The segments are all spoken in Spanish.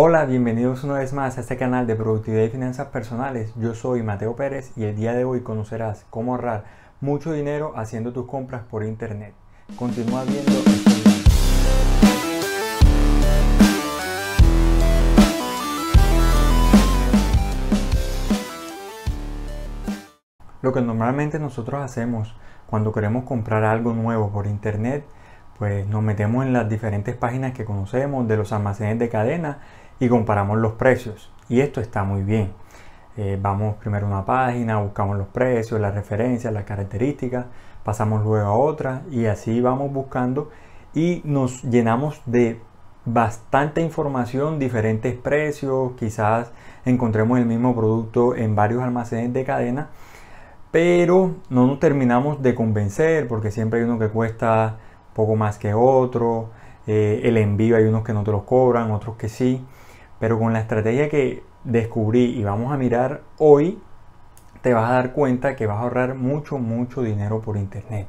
Hola, bienvenidos una vez más a este canal de productividad y finanzas personales. Yo soy Mateo Pérez y el día de hoy conocerás cómo ahorrar mucho dinero haciendo tus compras por internet. Continúa viendo Lo que normalmente nosotros hacemos cuando queremos comprar algo nuevo por internet, pues nos metemos en las diferentes páginas que conocemos de los almacenes de cadena y comparamos los precios. Y esto está muy bien. Eh, vamos primero a una página, buscamos los precios, las referencias, las características, pasamos luego a otra y así vamos buscando y nos llenamos de bastante información, diferentes precios, quizás encontremos el mismo producto en varios almacenes de cadena, pero no nos terminamos de convencer porque siempre hay uno que cuesta poco más que otro, eh, el envío hay unos que no te lo cobran, otros que sí. Pero con la estrategia que descubrí y vamos a mirar hoy, te vas a dar cuenta que vas a ahorrar mucho, mucho dinero por internet.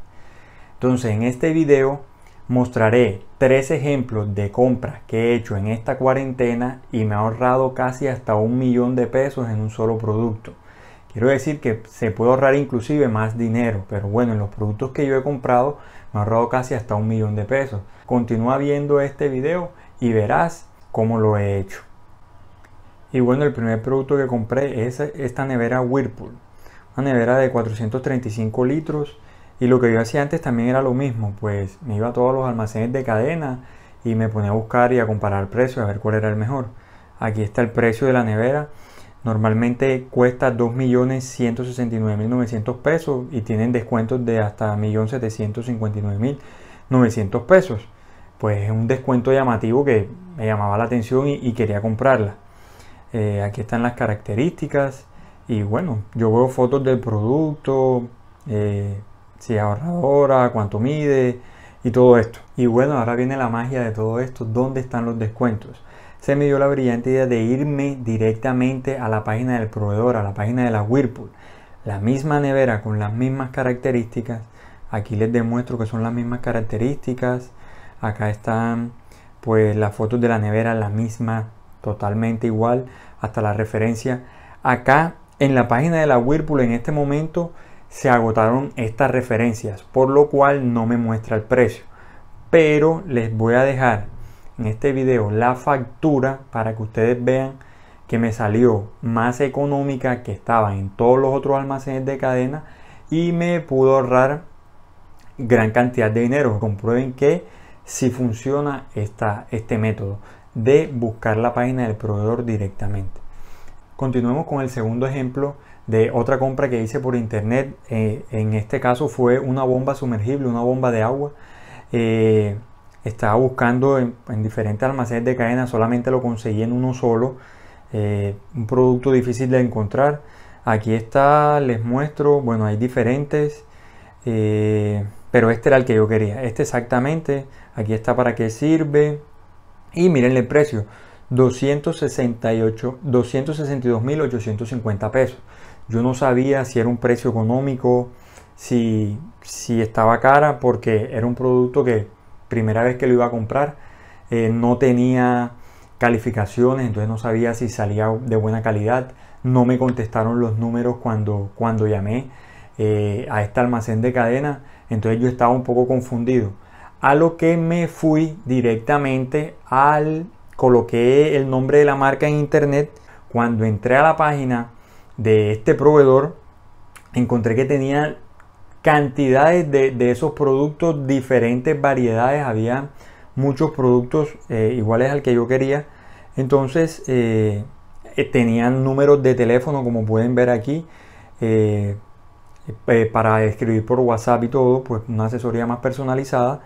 Entonces, en este video mostraré tres ejemplos de compras que he hecho en esta cuarentena y me ha ahorrado casi hasta un millón de pesos en un solo producto. Quiero decir que se puede ahorrar inclusive más dinero, pero bueno, en los productos que yo he comprado me ha ahorrado casi hasta un millón de pesos. Continúa viendo este video y verás cómo lo he hecho. Y bueno, el primer producto que compré es esta nevera Whirlpool. Una nevera de 435 litros. Y lo que yo hacía antes también era lo mismo. Pues me iba a todos los almacenes de cadena y me ponía a buscar y a comparar precios a ver cuál era el mejor. Aquí está el precio de la nevera. Normalmente cuesta 2.169.900 pesos y tienen descuentos de hasta 1.759.900 pesos. Pues es un descuento llamativo que me llamaba la atención y quería comprarla. Eh, aquí están las características. Y bueno, yo veo fotos del producto, eh, si es ahorradora, cuánto mide y todo esto. Y bueno, ahora viene la magia de todo esto. ¿Dónde están los descuentos? Se me dio la brillante idea de irme directamente a la página del proveedor, a la página de la Whirlpool. La misma nevera con las mismas características. Aquí les demuestro que son las mismas características. Acá están pues las fotos de la nevera, la misma totalmente igual hasta la referencia. Acá en la página de la Whirlpool en este momento se agotaron estas referencias, por lo cual no me muestra el precio. Pero les voy a dejar en este video la factura para que ustedes vean que me salió más económica que estaba en todos los otros almacenes de cadena y me pudo ahorrar gran cantidad de dinero. Comprueben que si funciona este método de buscar la página del proveedor directamente. Continuemos con el segundo ejemplo de otra compra que hice por internet. Eh, en este caso fue una bomba sumergible, una bomba de agua. Eh, estaba buscando en, diferentes almacenes de cadena, solamente lo conseguí en uno solo. Eh, un producto difícil de encontrar. Aquí está, les muestro. Bueno, hay diferentes. pero este era el que yo quería. Este exactamente. Aquí está para qué sirve. Y miren el precio, 262.850 pesos. Yo no sabía si era un precio económico, si, estaba cara, porque era un producto que primera vez que lo iba a comprar, eh, no tenía calificaciones, entonces no sabía si salía de buena calidad. No me contestaron los números cuando, cuando llamé eh, a este almacén de cadena, entonces yo estaba un poco confundido a lo que me fui directamente al coloqué el nombre de la marca en internet. Cuando entré a la página de este proveedor, encontré que tenían cantidades de, esos productos, diferentes variedades, había muchos productos eh, iguales al que yo quería. Entonces eh, tenían números de teléfono, como pueden ver aquí. Eh, para escribir por WhatsApp y todo, pues una asesoría más personalizada.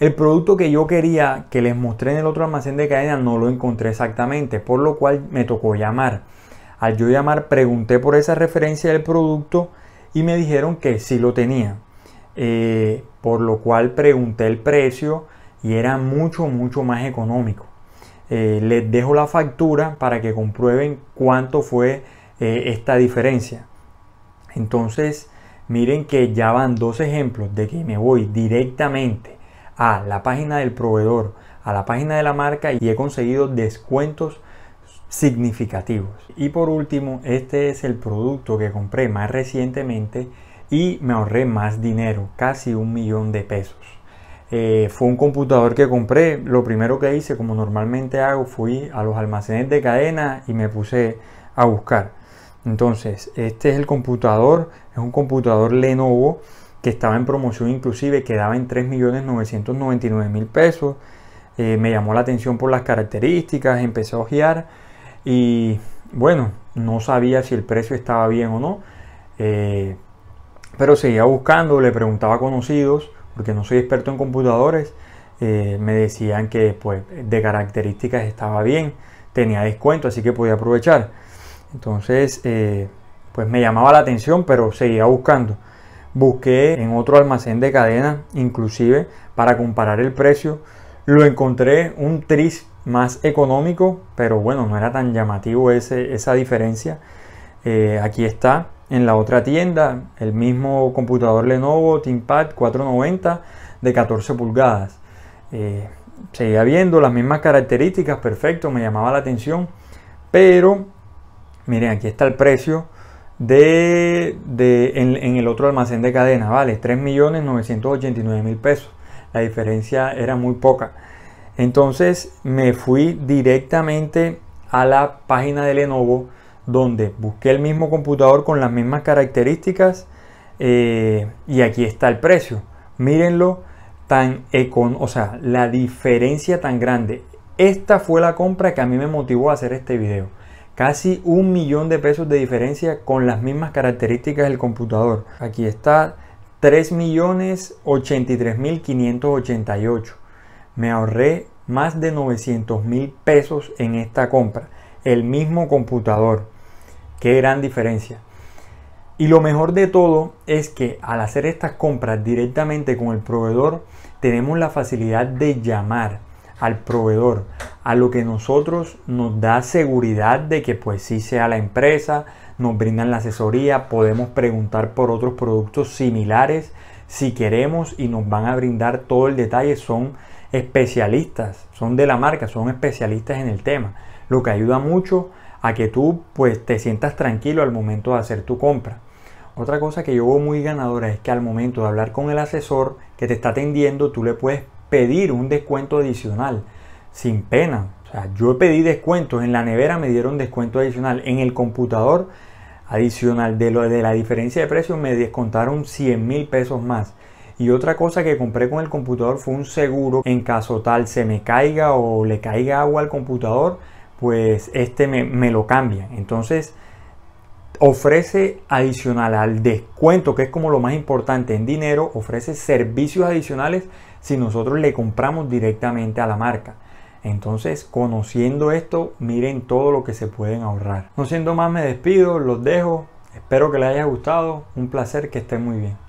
El producto que yo quería que les mostré en el otro almacén de cadena no lo encontré exactamente, por lo cual me tocó llamar. Al yo llamar pregunté por esa referencia del producto y me dijeron que sí lo tenía. Eh, por lo cual pregunté el precio y era mucho, mucho más económico. Eh, les dejo la factura para que comprueben cuánto fue eh, esta diferencia. Entonces, miren que ya van dos ejemplos de que me voy directamente a la página del proveedor, a la página de la marca y he conseguido descuentos significativos. Y por último, este es el producto que compré más recientemente y me ahorré más dinero, casi un millón de pesos. Eh, fue un computador que compré, lo primero que hice, como normalmente hago, fui a los almacenes de cadena y me puse a buscar. Entonces, este es el computador, es un computador Lenovo que estaba en promoción inclusive, quedaba en 3.999.000 pesos. Eh, me llamó la atención por las características, empecé a ojear y bueno, no sabía si el precio estaba bien o no, eh, pero seguía buscando, le preguntaba a conocidos, porque no soy experto en computadores, eh, me decían que pues, de características estaba bien, tenía descuento, así que podía aprovechar. Entonces, pues me llamaba la atención, pero seguía buscando busqué en otro almacén de cadena, inclusive para comparar el precio, lo encontré un tris más económico, pero bueno, no era tan llamativo esa diferencia. Eh, aquí está en la otra tienda el mismo computador Lenovo ThinkPad 490 de 14 pulgadas. Eh, seguía viendo las mismas características, perfecto, me llamaba la atención, pero miren, aquí está el precio de, en, el otro almacén de cadena, ¿vale? 3.989.000 pesos. La diferencia era muy poca. Entonces me fui directamente a la página de Lenovo donde busqué el mismo computador con las mismas características eh, y aquí está el precio. Mírenlo tan econ, o sea, la diferencia tan grande. Esta fue la compra que a mí me motivó a hacer este video. Casi un millón de pesos de diferencia con las mismas características del computador. Aquí está 3.083.588. Me ahorré más de 900 mil pesos en esta compra. El mismo computador. Qué gran diferencia. Y lo mejor de todo es que al hacer estas compras directamente con el proveedor, tenemos la facilidad de llamar al proveedor a lo que nosotros nos da seguridad de que pues sí sea la empresa, nos brindan la asesoría, podemos preguntar por otros productos similares si queremos y nos van a brindar todo el detalle, son especialistas, son de la marca, son especialistas en el tema, lo que ayuda mucho a que tú pues te sientas tranquilo al momento de hacer tu compra. Otra cosa que yo veo muy ganadora es que al momento de hablar con el asesor que te está atendiendo, tú le puedes pedir un descuento adicional sin pena. O sea, yo pedí descuentos, en la nevera me dieron descuento adicional, en el computador adicional de, lo, de la diferencia de precios me descontaron 100 mil pesos más. Y otra cosa que compré con el computador fue un seguro en caso tal se me caiga o le caiga agua al computador, pues este me, me lo cambia. Entonces ofrece adicional al descuento, que es como lo más importante en dinero, ofrece servicios adicionales si nosotros le compramos directamente a la marca. Entonces, conociendo esto, miren todo lo que se pueden ahorrar. No siendo más, me despido, los dejo. Espero que les haya gustado. Un placer que estén muy bien.